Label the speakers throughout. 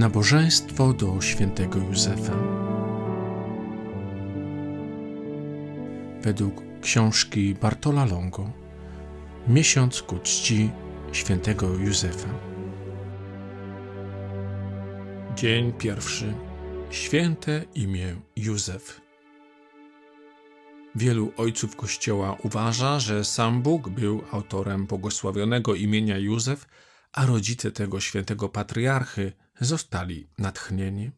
Speaker 1: Nabożeństwo do świętego Józefa. Według książki Bartola Longo Miesiąc ku czci świętego Józefa. Dzień pierwszy. Święte imię Józef. Wielu ojców Kościoła uważa, że sam Bóg był autorem błogosławionego imienia Józef, a rodzice tego świętego patriarchy zostali natchnieni.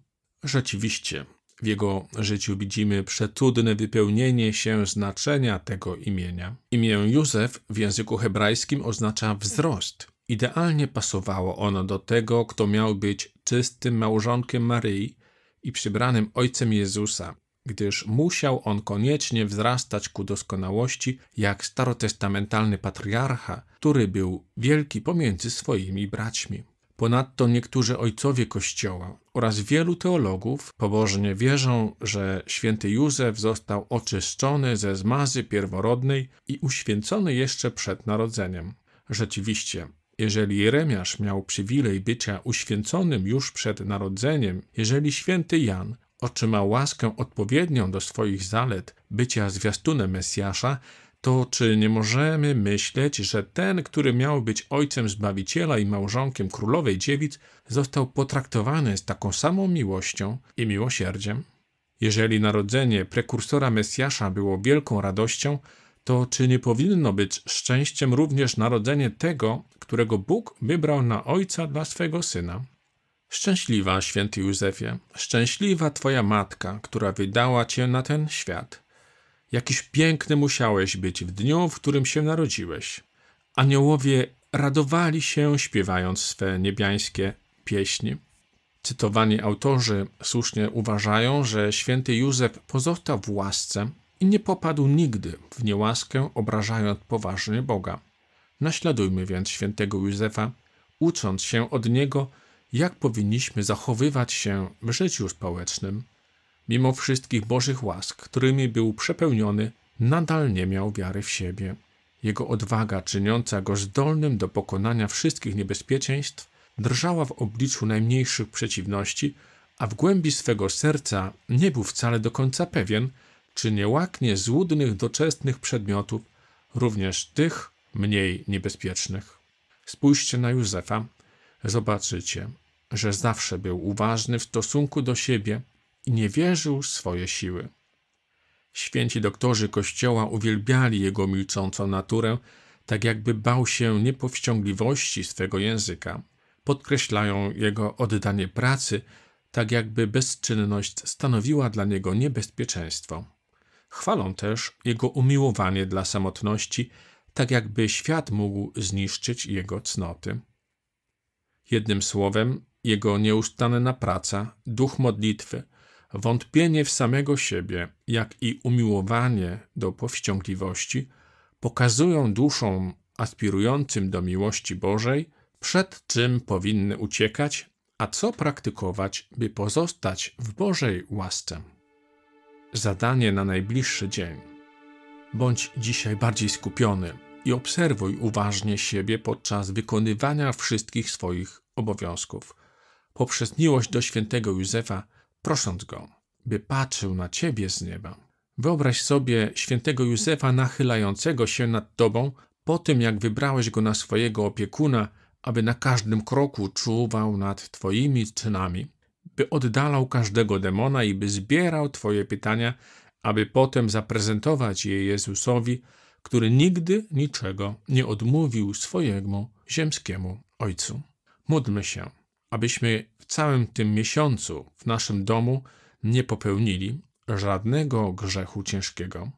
Speaker 1: Rzeczywiście, w jego życiu widzimy przecudne wypełnienie się znaczenia tego imienia. Imię Józef w języku hebrajskim oznacza wzrost. Idealnie pasowało ono do tego, kto miał być czystym małżonkiem Maryi i przybranym ojcem Jezusa, gdyż musiał on koniecznie wzrastać ku doskonałości, jak starotestamentalny patriarcha, który był wielki pomiędzy swoimi braćmi. Ponadto niektórzy ojcowie Kościoła oraz wielu teologów pobożnie wierzą, że święty Józef został oczyszczony ze zmazy pierworodnej i uświęcony jeszcze przed narodzeniem. Rzeczywiście, jeżeli Jeremiasz miał przywilej bycia uświęconym już przed narodzeniem, jeżeli święty Jan otrzymał łaskę odpowiednią do swoich zalet bycia zwiastunem Mesjasza, to czy nie możemy myśleć, że ten, który miał być ojcem Zbawiciela i małżonkiem królowej dziewic, został potraktowany z taką samą miłością i miłosierdziem? Jeżeli narodzenie prekursora Mesjasza było wielką radością, to czy nie powinno być szczęściem również narodzenie tego, którego Bóg wybrał na ojca dla swego syna? Szczęśliwa, święty Józefie, szczęśliwa Twoja matka, która wydała Cię na ten świat. Jakiś piękny musiałeś być w dniu, w którym się narodziłeś. Aniołowie radowali się, śpiewając swe niebiańskie pieśni. Cytowani autorzy słusznie uważają, że święty Józef pozostał w łasce i nie popadł nigdy w niełaskę, obrażając poważnie Boga. Naśladujmy więc świętego Józefa, ucząc się od niego, jak powinniśmy zachowywać się w życiu społecznym, mimo wszystkich Bożych łask, którymi był przepełniony, nadal nie miał wiary w siebie. Jego odwaga, czyniąca go zdolnym do pokonania wszystkich niebezpieczeństw, drżała w obliczu najmniejszych przeciwności, a w głębi swego serca nie był wcale do końca pewien, czy nie łaknie złudnych doczesnych przedmiotów, również tych mniej niebezpiecznych. Spójrzcie na Józefa, zobaczycie, że zawsze był uważny w stosunku do siebie, i nie wierzył w swoje siły. Święci doktorzy Kościoła uwielbiali jego milczącą naturę, tak jakby bał się niepowściągliwości swego języka. Podkreślają jego oddanie pracy, tak jakby bezczynność stanowiła dla niego niebezpieczeństwo. Chwalą też jego umiłowanie dla samotności, tak jakby świat mógł zniszczyć jego cnoty. Jednym słowem, jego nieustanna praca, duch modlitwy – Wątpienie w samego siebie, jak i umiłowanie do powściągliwości pokazują duszą aspirującym do miłości Bożej, przed czym powinny uciekać, a co praktykować, by pozostać w Bożej łasce. Zadanie na najbliższy dzień. Bądź dzisiaj bardziej skupiony i obserwuj uważnie siebie podczas wykonywania wszystkich swoich obowiązków. Poprzez miłość do świętego Józefa prosząc go, by patrzył na ciebie z nieba. Wyobraź sobie świętego Józefa nachylającego się nad tobą po tym, jak wybrałeś go na swojego opiekuna, aby na każdym kroku czuwał nad twoimi czynami, by oddalał każdego demona i by zbierał twoje pytania, aby potem zaprezentować je Jezusowi, który nigdy niczego nie odmówił swojemu ziemskiemu Ojcu. Módlmy się abyśmy w całym tym miesiącu w naszym domu nie popełnili żadnego grzechu ciężkiego.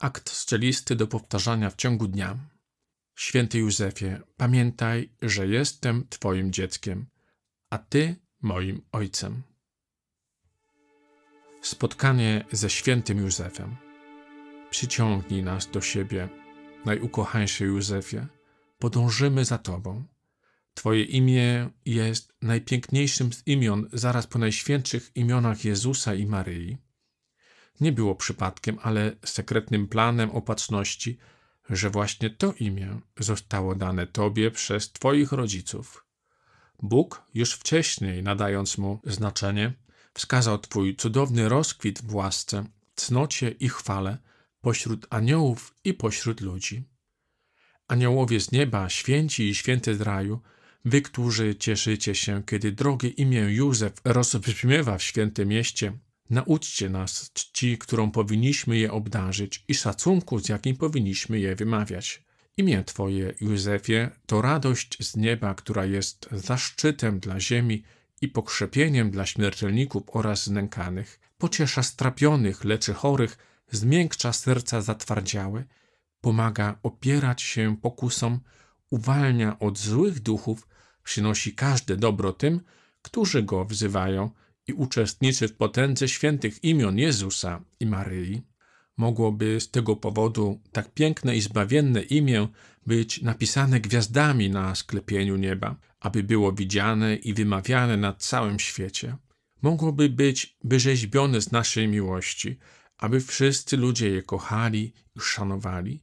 Speaker 1: Akt strzelisty do powtarzania w ciągu dnia. Święty Józefie, pamiętaj, że jestem Twoim dzieckiem, a Ty moim ojcem. Spotkanie ze świętym Józefem. Przyciągnij nas do siebie, najukochańszy Józefie, podążymy za Tobą. Twoje imię jest najpiękniejszym z imion zaraz po najświętszych imionach Jezusa i Maryi. Nie było przypadkiem, ale sekretnym planem opatrzności, że właśnie to imię zostało dane Tobie przez Twoich rodziców. Bóg, już wcześniej nadając mu znaczenie, wskazał Twój cudowny rozkwit w łasce, cnocie i chwale pośród aniołów i pośród ludzi. Aniołowie z nieba, święci i święte z raju – Wy, którzy cieszycie się, kiedy drogie imię Józef rozbrzmiewa w świętym mieście, nauczcie nas czci, którą powinniśmy je obdarzyć i szacunku, z jakim powinniśmy je wymawiać. Imię Twoje, Józefie, to radość z nieba, która jest zaszczytem dla ziemi i pokrzepieniem dla śmiertelników oraz znękanych. Pociesza strapionych, leczy chorych, zmiękcza serca zatwardziałe, pomaga opierać się pokusom, uwalnia od złych duchów przynosi każde dobro tym, którzy go wzywają i uczestniczy w potędze świętych imion Jezusa i Maryi. Mogłoby z tego powodu tak piękne i zbawienne imię być napisane gwiazdami na sklepieniu nieba, aby było widziane i wymawiane na całym świecie. Mogłoby być wyrzeźbione z naszej miłości, aby wszyscy ludzie je kochali i szanowali.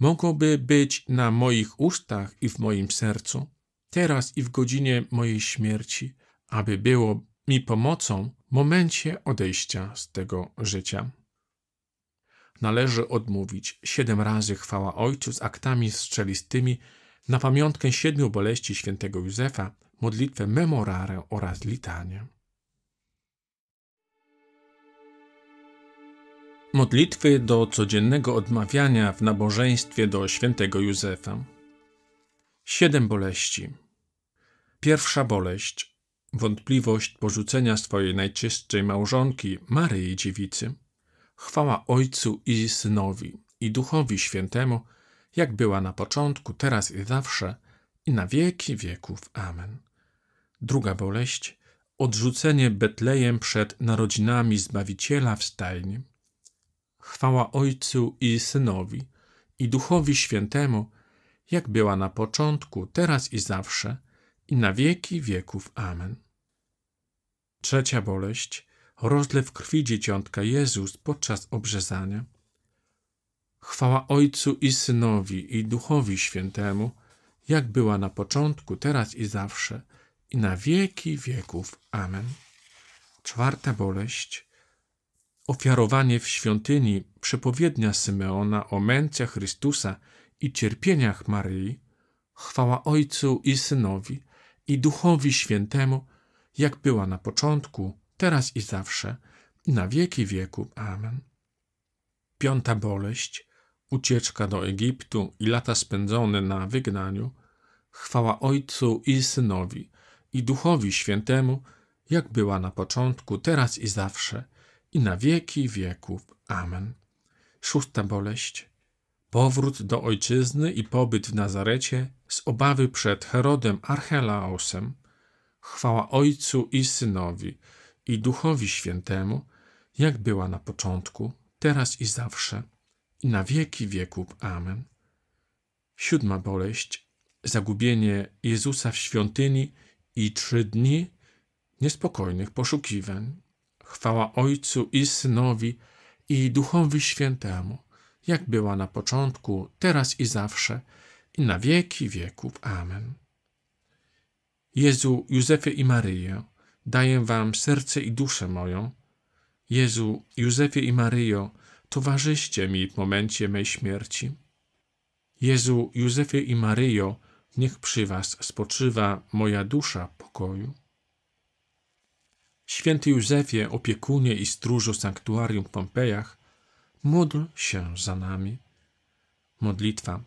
Speaker 1: Mogłoby być na moich ustach i w moim sercu, teraz i w godzinie mojej śmierci, aby było mi pomocą w momencie odejścia z tego życia. Należy odmówić siedem razy chwała Ojcu z aktami strzelistymi na pamiątkę siedmiu boleści świętego Józefa, modlitwę memorare oraz litanię. Modlitwy do codziennego odmawiania w nabożeństwie do świętego Józefa. Siedem boleści. Pierwsza boleść, wątpliwość porzucenia swojej najczystszej małżonki, Maryi Dziewicy, chwała Ojcu i Synowi i Duchowi Świętemu, jak była na początku, teraz i zawsze, i na wieki wieków. Amen. Druga boleść, odrzucenie Betlejem przed narodzinami Zbawiciela w stajni. Chwała Ojcu i Synowi i Duchowi Świętemu, jak była na początku, teraz i zawsze, i na wieki wieków. Amen. Trzecia boleść rozlew krwi dzieciątka Jezus podczas obrzezania. Chwała Ojcu i Synowi i Duchowi Świętemu, jak była na początku, teraz i zawsze, i na wieki wieków. Amen. Czwarta boleść ofiarowanie w świątyni przepowiednia Symeona o męce Chrystusa i cierpieniach Maryi, chwała Ojcu i Synowi i Duchowi Świętemu, jak była na początku, teraz i zawsze, i na wieki wieku. Amen. Piąta boleść, ucieczka do Egiptu i lata spędzone na wygnaniu, chwała Ojcu i Synowi, i Duchowi Świętemu, jak była na początku, teraz i zawsze, i na wieki wieków. Amen. Szósta boleść, powrót do ojczyzny i pobyt w Nazarecie z obawy przed Herodem Archelaosem, chwała Ojcu i Synowi i Duchowi Świętemu, jak była na początku, teraz i zawsze, i na wieki wieków. Amen. Siódma boleść, zagubienie Jezusa w świątyni i trzy dni niespokojnych poszukiwań. Chwała Ojcu i Synowi i Duchowi Świętemu, jak była na początku, teraz i zawsze, i na wieki wieków. Amen. Jezu, Józefie i Maryjo, daję wam serce i duszę moją. Jezu, Józefie i Maryjo, towarzyszcie mi w momencie mej śmierci. Jezu, Józefie i Maryjo, niech przy was spoczywa moja dusza pokoju. Święty Józefie, opiekunie i stróżu sanktuarium w Pompejach, módl się za nami. Modlitwa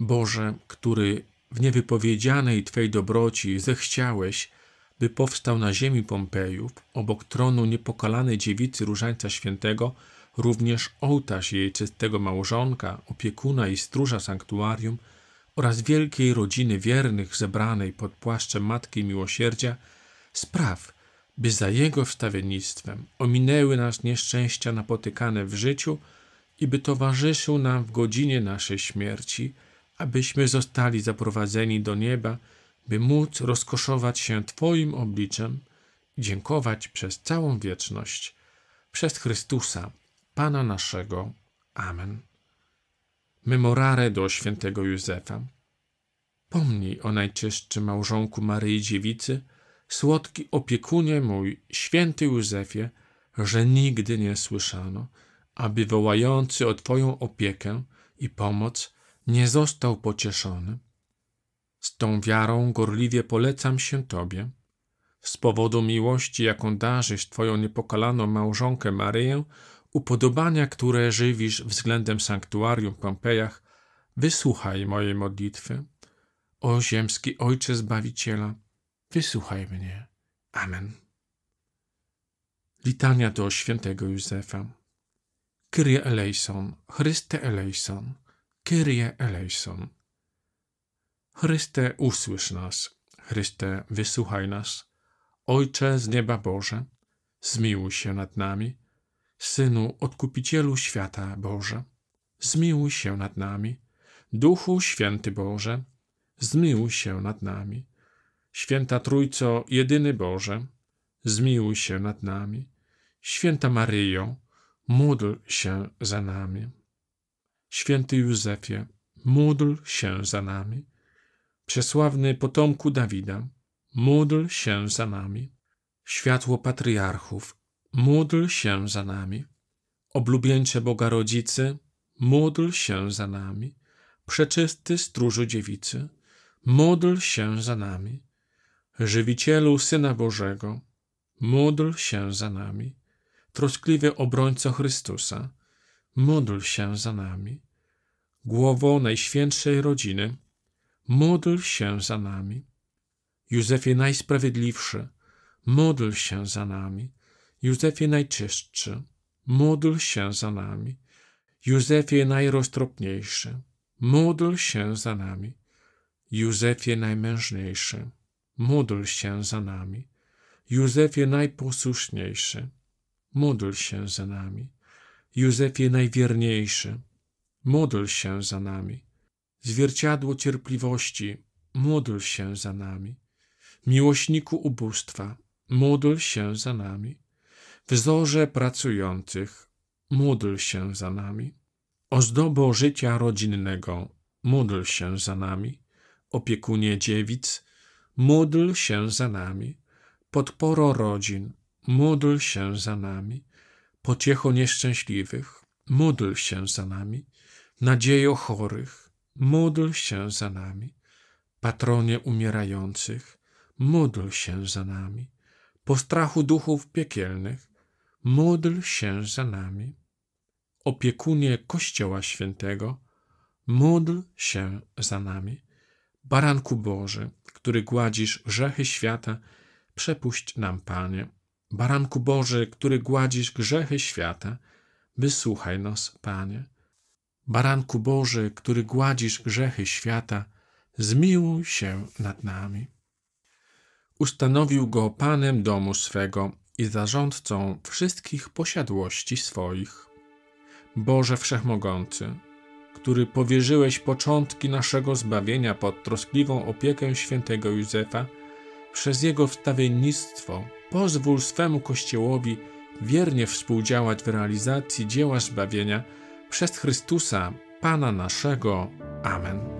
Speaker 1: Boże, który w niewypowiedzianej Twej dobroci zechciałeś, by powstał na ziemi Pompejów, obok tronu niepokalanej dziewicy Różańca Świętego, również ołtarz jej czystego małżonka, opiekuna i stróża sanktuarium oraz wielkiej rodziny wiernych zebranej pod płaszczem Matki Miłosierdzia, spraw, by za jego wstawiennictwem ominęły nas nieszczęścia napotykane w życiu i by towarzyszył nam w godzinie naszej śmierci – abyśmy zostali zaprowadzeni do nieba, by móc rozkoszować się Twoim obliczem i dziękować przez całą wieczność. Przez Chrystusa, Pana naszego. Amen. Memorare do świętego Józefa. Pomnij o najczystszym małżonku Maryi Dziewicy, słodki opiekunie mój, święty Józefie, że nigdy nie słyszano, aby wołający o Twoją opiekę i pomoc nie został pocieszony. Z tą wiarą gorliwie polecam się Tobie. Z powodu miłości, jaką darzysz Twoją niepokalaną małżonkę Maryję, upodobania, które żywisz względem sanktuarium w Pompejach, wysłuchaj mojej modlitwy. O ziemski Ojcze Zbawiciela, wysłuchaj mnie. Amen. Litania do świętego Józefa. Kyrie eleison, Chryste eleison Kyrie eleison. Chryste, usłysz nas. Chryste, wysłuchaj nas. Ojcze z nieba Boże, zmiłuj się nad nami. Synu, odkupicielu świata Boże, zmiłuj się nad nami. Duchu Święty Boże, zmiłuj się nad nami. Święta Trójco, jedyny Boże, zmiłuj się nad nami. Święta Maryjo, módl się za nami. Święty Józefie, módl się za nami. Przesławny potomku Dawida, módl się za nami. Światło patriarchów, módl się za nami. Oblubieńcze Boga Rodzicy, módl się za nami. Przeczysty Stróżu Dziewicy, módl się za nami. Żywicielu Syna Bożego, módl się za nami. Troskliwy obrońco Chrystusa, módl się za nami. Głowo Najświętszej Rodziny, módl się za nami. Józefie Najsprawiedliwszy, módl się za nami. Józefie Najczystszy, módl się za nami. Józefie Najroztropniejszy, módl się za nami. Józefie Najmężniejszy, módl się za nami. Józefie Najposłuszniejszy, módl się za nami. Józefie najwierniejszy, módl się za nami. Zwierciadło cierpliwości, módl się za nami. Miłośniku ubóstwa, módl się za nami. Wzorze pracujących, módl się za nami. Ozdobo życia rodzinnego, módl się za nami. Opiekunie dziewic, módl się za nami. Podporo rodzin, módl się za nami pociecho nieszczęśliwych, módl się za nami, nadziejo chorych, módl się za nami, patronie umierających, módl się za nami, postrachu duchów piekielnych, módl się za nami, opiekunie Kościoła Świętego, módl się za nami, baranku Boży, który gładzisz grzechy świata, przepuść nam, Panie, Baranku Boży, który gładzisz grzechy świata, wysłuchaj nas, Panie. Baranku Boży, który gładzisz grzechy świata, zmiłuj się nad nami. Ustanowił go panem domu swego i zarządcą wszystkich posiadłości swoich. Boże Wszechmogący, który powierzyłeś początki naszego zbawienia pod troskliwą opiekę świętego Józefa, przez jego wstawiennictwo pozwól swemu Kościołowi wiernie współdziałać w realizacji dzieła zbawienia przez Chrystusa, Pana naszego. Amen.